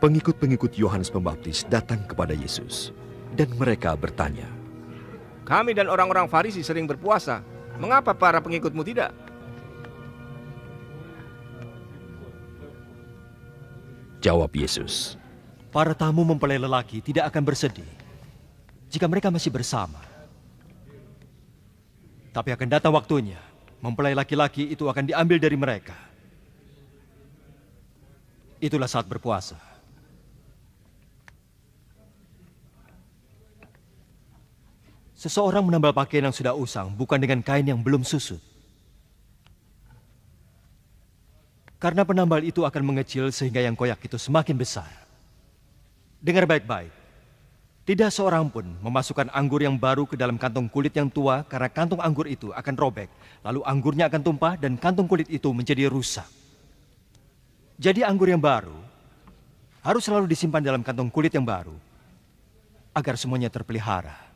Pengikut-pengikut Yohanes Pembaptis datang kepada Yesus dan mereka bertanya, "Kami dan orang-orang Farisi sering berpuasa. Mengapa para pengikutmu tidak?" Jawab Yesus, "Para tamu mempelai lelaki tidak akan bersedih jika mereka masih bersama. Tapi akan datang waktunya, mempelai laki-laki itu akan diambil dari mereka. Itulah saat berpuasa." Seseorang menambal pakaian yang sudah usang bukan dengan kain yang belum susut. Karena penambal itu akan mengecil sehingga yang koyak itu semakin besar. Dengar baik-baik. Tidak seorang pun memasukkan anggur yang baru ke dalam kantung kulit yang tua karena kantung anggur itu akan robek, lalu anggurnya akan tumpah dan kantung kulit itu menjadi rusak. Jadi anggur yang baru harus selalu disimpan dalam kantung kulit yang baru agar semuanya terpelihara.